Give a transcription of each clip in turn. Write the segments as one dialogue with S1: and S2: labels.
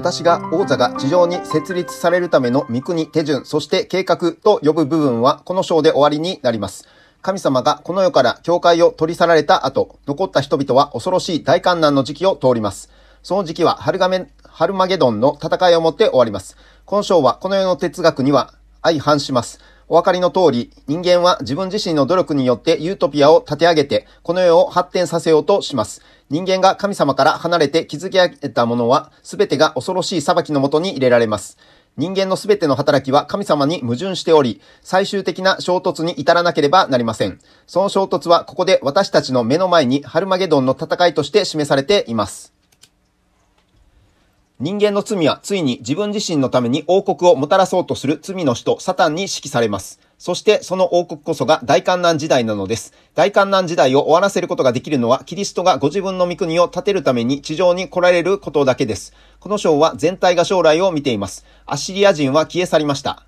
S1: 私が王座が地上に設立されるための三国手順、そして計画と呼ぶ部分はこの章で終わりになります。神様がこの世から教会を取り去られた後、残った人々は恐ろしい大観難の時期を通ります。その時期はハルマゲドンの戦いをもって終わります。この章はこの世の哲学には相反します。お分かりの通り、人間は自分自身の努力によってユートピアを立て上げて、この世を発展させようとします。人間が神様から離れて築き上げたものは、全てが恐ろしい裁きのもとに入れられます。人間の全ての働きは神様に矛盾しており、最終的な衝突に至らなければなりません。その衝突はここで私たちの目の前にハルマゲドンの戦いとして示されています。人間の罪はついに自分自身のために王国をもたらそうとする罪の使徒サタンに指揮されます。そしてその王国こそが大観覧時代なのです。大観覧時代を終わらせることができるのはキリストがご自分の御国を建てるために地上に来られることだけです。この章は全体が将来を見ています。アッシリア人は消え去りました。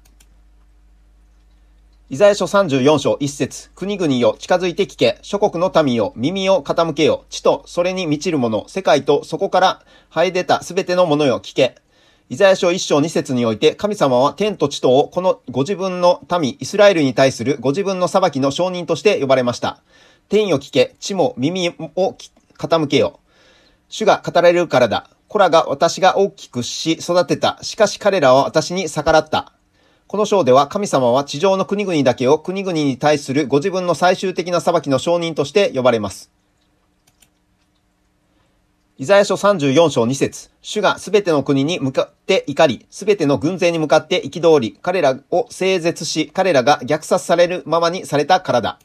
S1: イザヤ書34章1節国々よ、近づいて聞け。諸国の民よ、耳を傾けよ。地とそれに満ちるもの、世界とそこから生え出たすべてのものよ、聞け。イザヤ書1章2節において、神様は天と地とをこのご自分の民、イスラエルに対するご自分の裁きの証人として呼ばれました。天よ聞け、地も耳を傾けよ。主が語られるからだ。子らが私が大きくし育てた。しかし彼らは私に逆らった。この章では神様は地上の国々だけを国々に対するご自分の最終的な裁きの証人として呼ばれます。イザヤ書34章2節主がすべての国に向かって怒り、すべての軍勢に向かって憤り、彼らを整絶し、彼らが虐殺されるままにされたからだ。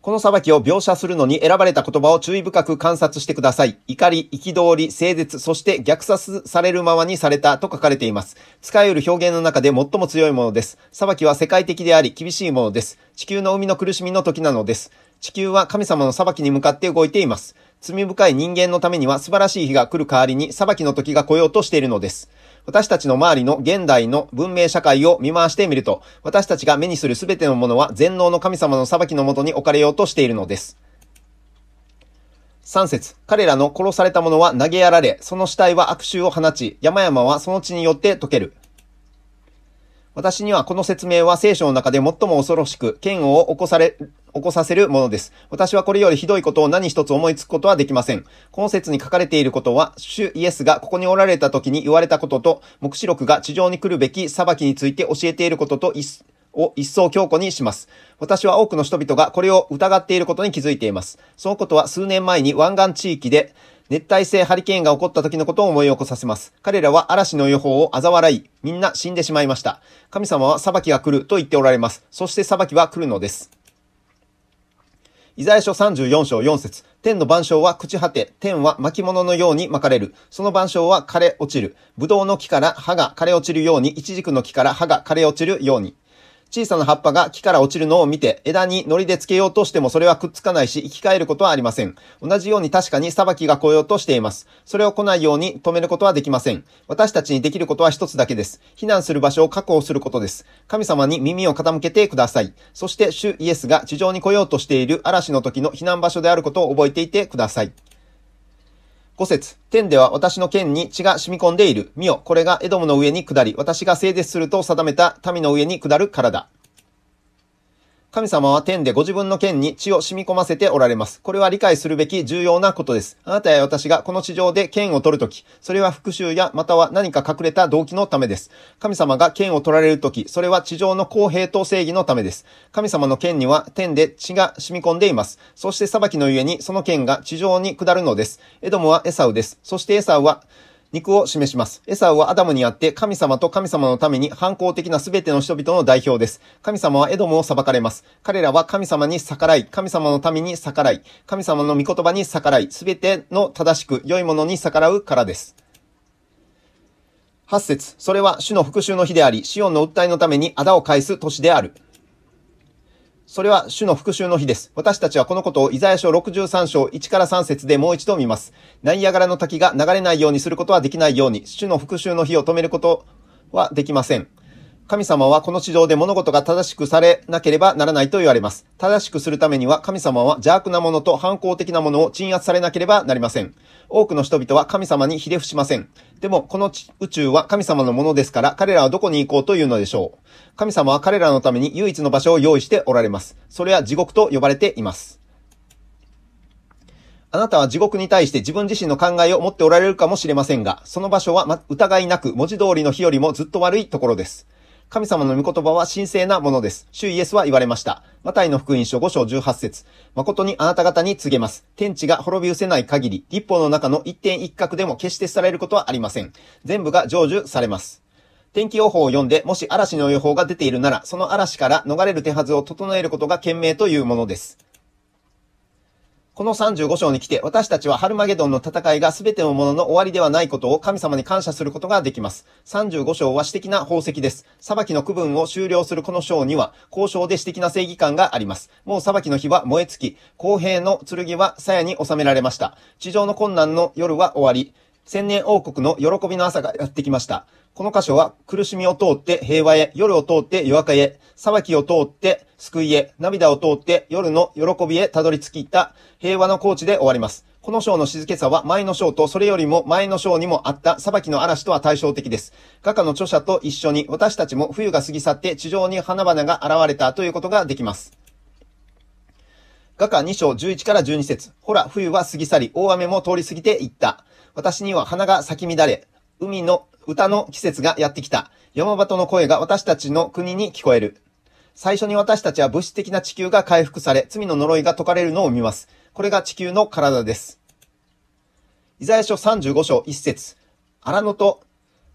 S1: この裁きを描写するのに選ばれた言葉を注意深く観察してください。怒り、憤り、整絶、そして虐殺されるままにされたと書かれています。使える表現の中で最も強いものです。裁きは世界的であり厳しいものです。地球の海の苦しみの時なのです。地球は神様の裁きに向かって動いています。罪深い人間のためには素晴らしい日が来る代わりに裁きの時が来ようとしているのです。私たちの周りの現代の文明社会を見回してみると、私たちが目にする全てのものは全能の神様の裁きのもとに置かれようとしているのです。3節彼らの殺された者は投げやられ、その死体は悪臭を放ち、山々はその地によって溶ける。私にはこの説明は聖書の中で最も恐ろしく、嫌悪を起こされ、起こさせるものです。私はこれよりひどいことを何一つ思いつくことはできません。今節に書かれていることは、主イエスがここにおられた時に言われたことと、黙示録が地上に来るべき裁きについて教えていることとを一層強固にします。私は多くの人々がこれを疑っていることに気づいています。そのことは数年前に湾岸地域で、熱帯性ハリケーンが起こった時のことを思い起こさせます。彼らは嵐の予報を嘲笑い、みんな死んでしまいました。神様は裁きが来ると言っておられます。そして裁きは来るのです。イザヤ書34章4節天の万象は朽ち果て、天は巻物のように巻かれる。その万象は枯れ落ちる。ブドウの木から葉が枯れ落ちるように、イチジクの木から葉が枯れ落ちるように。小さな葉っぱが木から落ちるのを見て、枝に糊でつけようとしてもそれはくっつかないし、生き返ることはありません。同じように確かに裁きが来ようとしています。それを来ないように止めることはできません。私たちにできることは一つだけです。避難する場所を確保することです。神様に耳を傾けてください。そして、主イエスが地上に来ようとしている嵐の時の避難場所であることを覚えていてください。5節天では私の剣に血が染み込んでいる。見よ、これがエドムの上に下り、私が聖絶すると定めた民の上に下るからだ。神様は天でご自分の剣に血を染み込ませておられます。これは理解するべき重要なことです。あなたや私がこの地上で剣を取るとき、それは復讐やまたは何か隠れた動機のためです。神様が剣を取られるとき、それは地上の公平と正義のためです。神様の剣には天で血が染み込んでいます。そして裁きのゆえにその剣が地上に下るのです。エドムはエサウです。そしてエサウは、肉を示します。エサウはアダムにあって神様と神様のために反抗的な全ての人々の代表です。神様はエドムを裁かれます。彼らは神様に逆らい、神様のために逆らい、神様の御言葉に逆らい、全ての正しく良いものに逆らうからです。8節それは主の復讐の日であり、シオンの訴えのために仇を返す年である。それは主の復讐の日です。私たちはこのことをイザヤ書63章1から3節でもう一度見ます。ナイアガラの滝が流れないようにすることはできないように、主の復讐の日を止めることはできません。神様はこの地上で物事が正しくされなければならないと言われます。正しくするためには神様は邪悪なものと反抗的なものを鎮圧されなければなりません。多くの人々は神様にひれ伏しません。でも、この宇宙は神様のものですから、彼らはどこに行こうというのでしょう。神様は彼らのために唯一の場所を用意しておられます。それは地獄と呼ばれています。あなたは地獄に対して自分自身の考えを持っておられるかもしれませんが、その場所は疑いなく文字通りの日よりもずっと悪いところです。神様の御言葉は神聖なものです。主イエスは言われました。マタイの福音書5章18節誠にあなた方に告げます。天地が滅び失せない限り、立法の中の一点一角でも決してされることはありません。全部が成就されます。天気予報を読んで、もし嵐の予報が出ているなら、その嵐から逃れる手はずを整えることが賢明というものです。この35章に来て、私たちはハルマゲドンの戦いが全てのものの終わりではないことを神様に感謝することができます。35章は私的な宝石です。裁きの区分を終了するこの章には、交渉で私的な正義感があります。もう裁きの日は燃え尽き、公平の剣は鞘に収められました。地上の困難の夜は終わり、千年王国の喜びの朝がやってきました。この箇所は、苦しみを通って平和へ、夜を通って夜明けへ、裁きを通って救いへ、涙を通って夜の喜びへたどり着いた平和の高地で終わります。この章の静けさは前の章とそれよりも前の章にもあった裁きの嵐とは対照的です。画家の著者と一緒に私たちも冬が過ぎ去って地上に花々が現れたということができます。画家2章11から12節ほら、冬は過ぎ去り、大雨も通り過ぎていった。私には花が咲き乱れ、海の歌の季節がやってきた。山端の声が私たちの国に聞こえる。最初に私たちは物質的な地球が回復され、罪の呪いが解かれるのを見ます。これが地球の体です。イザヤ書35章1節荒野と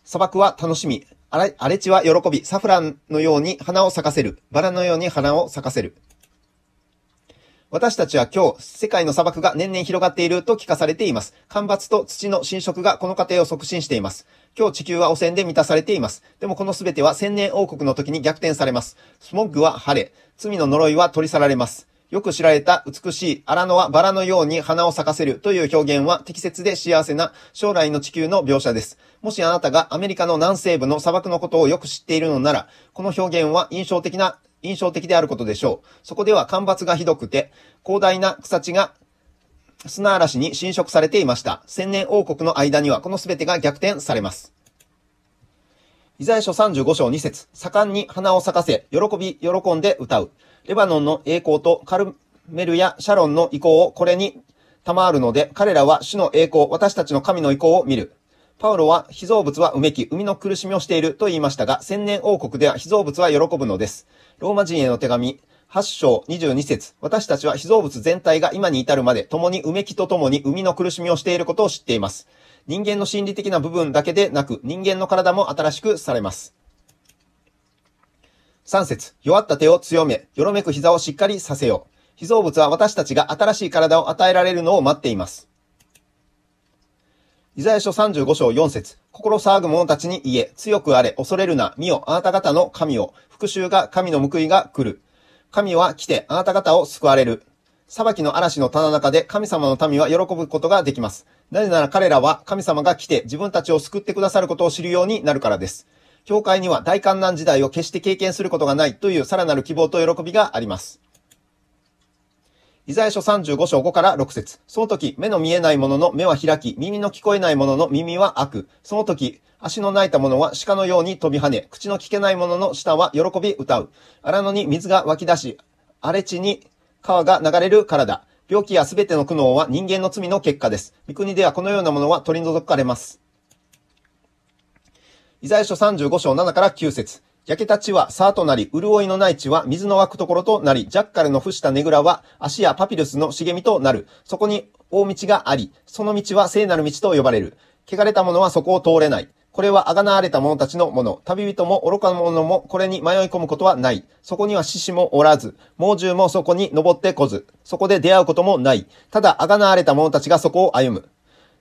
S1: 砂漠は楽しみ。荒れ地は喜び。サフランのように花を咲かせる。バラのように花を咲かせる。私たちは今日、世界の砂漠が年々広がっていると聞かされています。干ばつと土の侵食がこの過程を促進しています。今日地球は汚染で満たされています。でもこの全ては千年王国の時に逆転されます。スモッグは晴れ、罪の呪いは取り去られます。よく知られた美しい荒野はバラのように花を咲かせるという表現は適切で幸せな将来の地球の描写です。もしあなたがアメリカの南西部の砂漠のことをよく知っているのなら、この表現は印象的な、印象的であることでしょう。そこでは干ばつがひどくて、広大な草地が砂嵐に侵食されていました。千年王国の間にはこの全てが逆転されます。イザヤ書35章2節盛んに花を咲かせ、喜び、喜んで歌う。レバノンの栄光とカルメルやシャロンの意向をこれに賜るので、彼らは主の栄光、私たちの神の意向を見る。パウロは、被造物はうめき、生みの苦しみをしていると言いましたが、千年王国では被造物は喜ぶのです。ローマ人への手紙、8章22節私たちは被造物全体が今に至るまで、共にうめきと共に生みの苦しみをしていることを知っています。人間の心理的な部分だけでなく、人間の体も新しくされます。3節弱った手を強め、よろめく膝をしっかりさせよう。被造物は私たちが新しい体を与えられるのを待っています。イザヤ書35章4節心騒ぐ者たちに言え、強くあれ、恐れるな、見よ、あなた方の神を、復讐が、神の報いが来る。神は来て、あなた方を救われる。裁きの嵐のただ中で神様の民は喜ぶことができます。なぜなら彼らは神様が来て自分たちを救ってくださることを知るようになるからです。教会には大観難時代を決して経験することがないというさらなる希望と喜びがあります。イザヤ書35章5から6節その時、目の見えない者の目は開き、耳の聞こえない者の耳は開く。その時、足の泣いた者は鹿のように飛び跳ね、口の聞けない者の舌は喜び歌う。荒野に水が湧き出し、荒れ地に川が流れるからだ。病気やすべての苦悩は人間の罪の結果です。御国ではこのようなものは取り除かれます。イザヤ書35章7から9節焼けた地は沢となり、潤いのない血は水の湧くところとなり、ジャッカルの伏したねぐらは足やパピルスの茂みとなる。そこに大道があり、その道は聖なる道と呼ばれる。汚れた者はそこを通れない。これはあがなわれた者たちのもの。旅人も愚か者もこれに迷い込むことはない。そこには獅子もおらず、猛獣もそこに登ってこず。そこで出会うこともない。ただあがなわれた者たちがそこを歩む。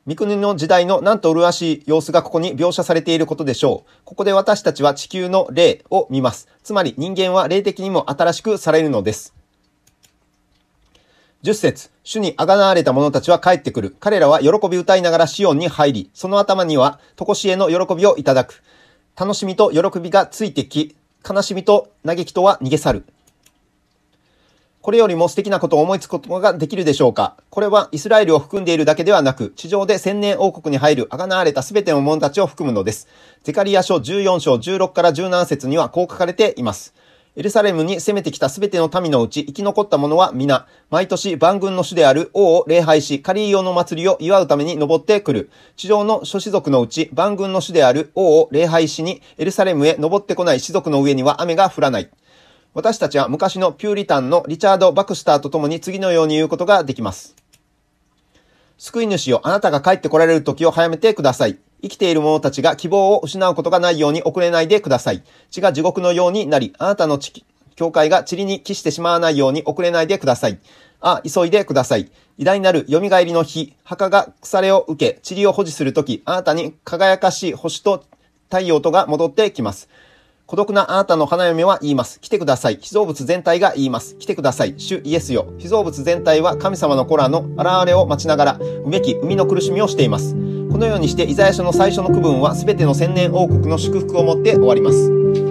S1: 三国の時代のなんと麗しい様子がここに描写されていることでしょう。ここで私たちは地球の霊を見ます。つまり人間は霊的にも新しくされるのです。10節主にあがなわれた者たちは帰ってくる。彼らは喜び歌いながらシオンに入り、その頭には、とこしえの喜びをいただく。楽しみと喜びがついてき、悲しみと嘆きとは逃げ去る。これよりも素敵なことを思いつくことができるでしょうかこれはイスラエルを含んでいるだけではなく、地上で千年王国に入る贖われた全ての者たちを含むのです。ゼカリア書14章16から17節にはこう書かれています。エルサレムに攻めてきたすべての民のうち生き残った者は皆、毎年万軍の主である王を礼拝し、カリー用の祭りを祝うために登ってくる。地上の諸子族のうち万軍の主である王を礼拝しに、エルサレムへ登ってこない子族の上には雨が降らない。私たちは昔のピューリタンのリチャード・バクスターと共に次のように言うことができます。救い主よ、あなたが帰って来られる時を早めてください。生きている者たちが希望を失うことがないように遅れないでください。血が地獄のようになり、あなたの教会が塵に帰してしまわないように遅れないでください。あ、急いでください。偉大なる蘇りの日、墓が腐れを受け、塵を保持するとき、あなたに輝かしい星と太陽とが戻ってきます。孤独なあなたの花嫁は言います。来てください。被造物全体が言います。来てください。主イエスよ。被造物全体は神様の子らの現れを待ちながら、うめき、生みの苦しみをしています。このようにして、イザヤ書の最初の区分は、全ての千年王国の祝福をもって終わります。